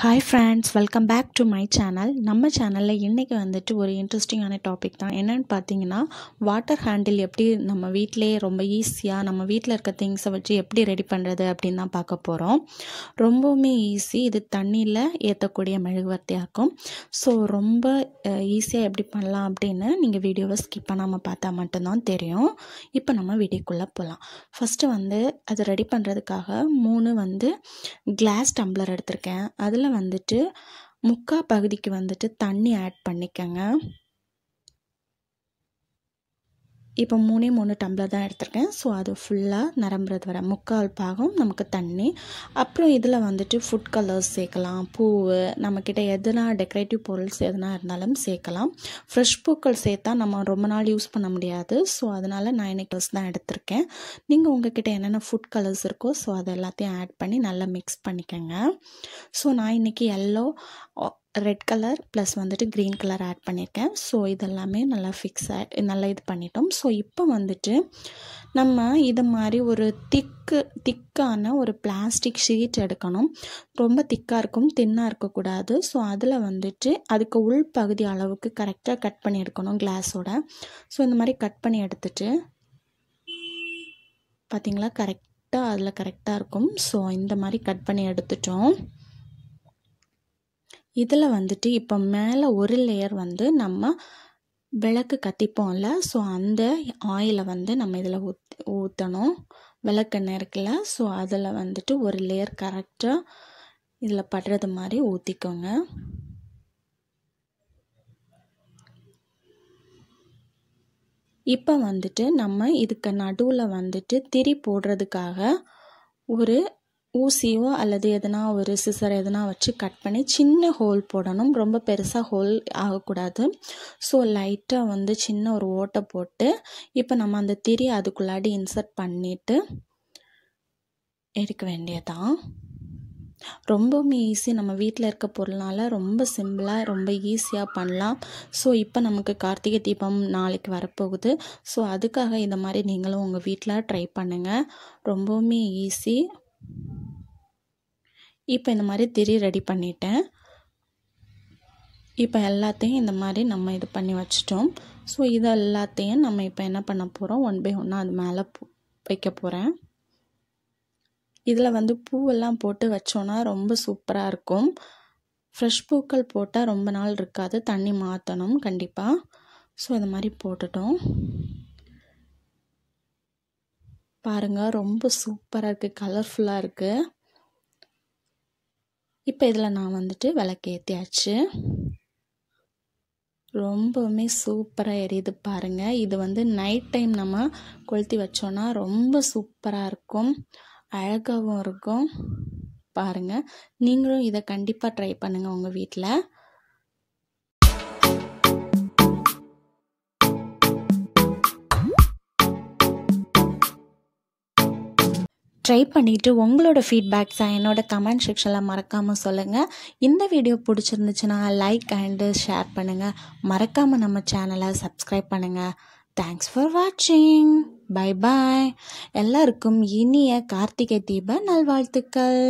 hi friends welcome back to my channel நம்ம சேனலில் இன்றைக்கி வந்துட்டு ஒரு இன்ட்ரெஸ்டிங்கான டாபிக் தான் என்னென்னு பார்த்தீங்கன்னா வாட்டர் ஹேண்டில் எப்படி நம்ம வீட்டிலே ரொம்ப ஈஸியாக நம்ம வீட்டில் இருக்க திங்ஸை வச்சு எப்படி ரெடி பண்ணுறது அப்படின்னு தான் பார்க்க போகிறோம் ரொம்பவுமே ஈஸி இது தண்ணியில் ஏற்றக்கூடிய மெழுகுவர்த்தியாக இருக்கும் ஸோ ரொம்ப ஈஸியாக எப்படி பண்ணலாம் அப்படின்னு நீங்கள் வீடியோவை ஸ்கிப் பண்ணாமல் பார்த்தா மட்டும்தான் தெரியும் இப்போ நம்ம வீடியோக்குள்ளே போகலாம் ஃபஸ்ட்டு வந்து அதை ரெடி பண்ணுறதுக்காக மூணு வந்து கிளாஸ் டம்ளர் எடுத்திருக்கேன் அதில் முதல்ல வந்துட்டு முக்கால் பகுதிக்கு வந்துட்டு தண்ணி ஆட் பண்ணிக்கங்க இப்போ மூணே மூணு டம்ளர் தான் எடுத்திருக்கேன் ஸோ அது ஃபுல்லாக நிரம்புறது வர முக்கால் பாகம் நமக்கு தண்ணி அப்புறம் இதில் வந்துட்டு ஃபுட் கலர்ஸ் சேர்க்கலாம் பூ நம்மக்கிட்ட எதுனா டெக்கரேட்டிவ் பொருள்ஸ் எதுனா இருந்தாலும் சேர்க்கலாம் ஃப்ரெஷ் பூக்கள் சேர்த்தா நம்ம ரொம்ப நாள் யூஸ் பண்ண முடியாது ஸோ அதனால் நான் இன்னைக்கு கலர்ஸ் தான் எடுத்திருக்கேன் நீங்கள் உங்ககிட்ட என்னென்ன ஃபுட் கலர்ஸ் இருக்கோ ஸோ அதை எல்லாத்தையும் ஆட் பண்ணி நல்லா மிக்ஸ் பண்ணிக்கோங்க ஸோ நான் இன்றைக்கி எல்லோ ரெட் கலர் ப்ளஸ் வந்துட்டு க்ரீன் கலர் ஆட் பண்ணியிருக்கேன் ஸோ இதெல்லாமே நல்லா ஃபிக்ஸ் ஆ நல்லா இது பண்ணிட்டோம் ஸோ இப்போ வந்துட்டு நம்ம இது மாதிரி ஒரு திக்கு திக்கான ஒரு பிளாஸ்டிக் ஷீட் எடுக்கணும் ரொம்ப திக்காக இருக்கும் தின்னாக இருக்கக்கூடாது ஸோ அதில் வந்துட்டு அதுக்கு உள் பகுதி அளவுக்கு கரெக்டாக கட் பண்ணி எடுக்கணும் கிளாஸோட ஸோ இந்த மாதிரி கட் பண்ணி எடுத்துட்டு பார்த்திங்களா கரெக்டாக அதில் கரெக்டாக இருக்கும் ஸோ இந்த மாதிரி கட் பண்ணி எடுத்துட்டோம் இதில் வந்துட்டு இப்போ மேலே ஒரு லேயர் வந்து நம்ம விளக்கு கத்திப்போம்ல ஸோ அந்த ஆயிலை வந்து நம்ம இதில் ஊத் ஊற்றணும் விளக்கு இருக்குல்ல ஸோ அதில் வந்துட்டு ஒரு லேயர் கரெக்டாக இதில் படுறது மாதிரி ஊற்றிக்கோங்க இப்போ வந்துட்டு நம்ம இதுக்கு நடுவில் வந்துட்டு திரி போடுறதுக்காக ஒரு ஊசியோ அல்லது எதனா ஒரு சிசர் எதனா வச்சு கட் பண்ணி சின்ன ஹோல் போடணும் ரொம்ப பெருசாக ஹோல் ஆகக்கூடாது ஸோ லைட்டாக வந்து சின்ன ஒரு ஓட்டை போட்டு இப்போ நம்ம அந்த திரி அதுக்குள்ளாடி இன்சர்ட் பண்ணிவிட்டு எடுக்க வேண்டியதான் ரொம்பவுமே ஈஸி நம்ம வீட்டில் இருக்க பொருள்னால ரொம்ப சிம்பிளாக ரொம்ப ஈஸியாக பண்ணலாம் ஸோ இப்போ நமக்கு கார்த்திகை தீபம் நாளைக்கு வரப்போகுது ஸோ அதுக்காக இந்த மாதிரி நீங்களும் உங்கள் வீட்டில் ட்ரை பண்ணுங்கள் ரொம்பவுமே ஈஸி இப்போ இந்த மாதிரி திரி ரெடி பண்ணிட்டேன் இப்போ எல்லாத்தையும் இந்த மாதிரி நம்ம இது பண்ணி வச்சிட்டோம் ஸோ இது எல்லாத்தையும் நம்ம இப்போ என்ன பண்ண போகிறோம் ஒன் பை ஒன்னாக அது மேலே வைக்க போகிறேன் இதில் வந்து பூவெல்லாம் போட்டு வச்சோன்னா ரொம்ப சூப்பராக இருக்கும் ஃப்ரெஷ் பூக்கள் போட்டால் ரொம்ப நாள் இருக்காது தண்ணி மாற்றணும் கண்டிப்பாக ஸோ இந்த மாதிரி போட்டுட்டோம் பாருங்கள் ரொம்ப சூப்பராக இருக்குது கலர்ஃபுல்லாக இருக்குது இப்போ இதில் நான் வந்துட்டு விளக்கேற்றியாச்சு ரொம்பவுமே சூப்பராக எரியுது பாருங்கள் இது வந்து நைட் டைம் நம்ம கொளுத்தி வச்சோன்னா ரொம்ப சூப்பராக இருக்கும் அழகாகவும் இருக்கும் பாருங்கள் நீங்களும் இதை கண்டிப்பாக ட்ரை பண்ணுங்கள் உங்கள் வீட்டில் ட்ரை பண்ணிவிட்டு உங்களோட ஃபீட்பேக்ஸை என்னோட கமெண்ட் செக்ஷனில் மறக்காமல் சொல்லுங்கள் இந்த வீடியோ பிடிச்சிருந்துச்சுன்னா லைக் அண்டு ஷேர் பண்ணுங்கள் மறக்காமல் நம்ம சேனலை சப்ஸ்கிரைப் பண்ணுங்கள் தேங்க்ஸ் ஃபார் வாட்சிங் பை பாய் எல்லாருக்கும் இனிய கார்த்திகை தீப நல்வாழ்த்துக்கள்